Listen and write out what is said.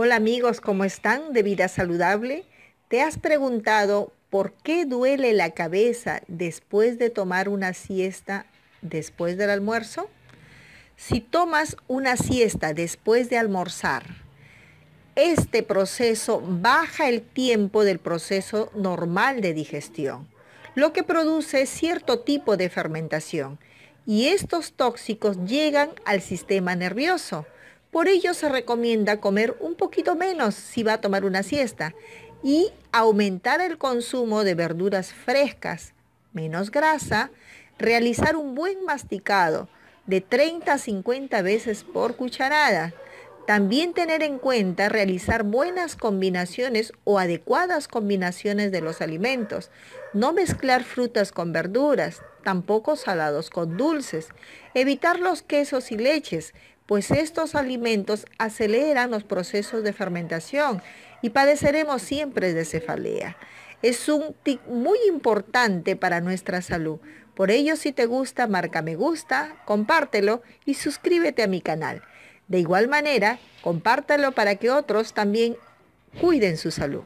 Hola amigos, ¿cómo están de vida saludable? ¿Te has preguntado por qué duele la cabeza después de tomar una siesta después del almuerzo? Si tomas una siesta después de almorzar, este proceso baja el tiempo del proceso normal de digestión, lo que produce cierto tipo de fermentación y estos tóxicos llegan al sistema nervioso. Por ello se recomienda comer un poquito menos si va a tomar una siesta y aumentar el consumo de verduras frescas, menos grasa, realizar un buen masticado de 30 a 50 veces por cucharada también tener en cuenta realizar buenas combinaciones o adecuadas combinaciones de los alimentos. No mezclar frutas con verduras, tampoco salados con dulces. Evitar los quesos y leches, pues estos alimentos aceleran los procesos de fermentación y padeceremos siempre de cefalea. Es un tip muy importante para nuestra salud. Por ello, si te gusta, marca me gusta, compártelo y suscríbete a mi canal. De igual manera, compártelo para que otros también cuiden su salud.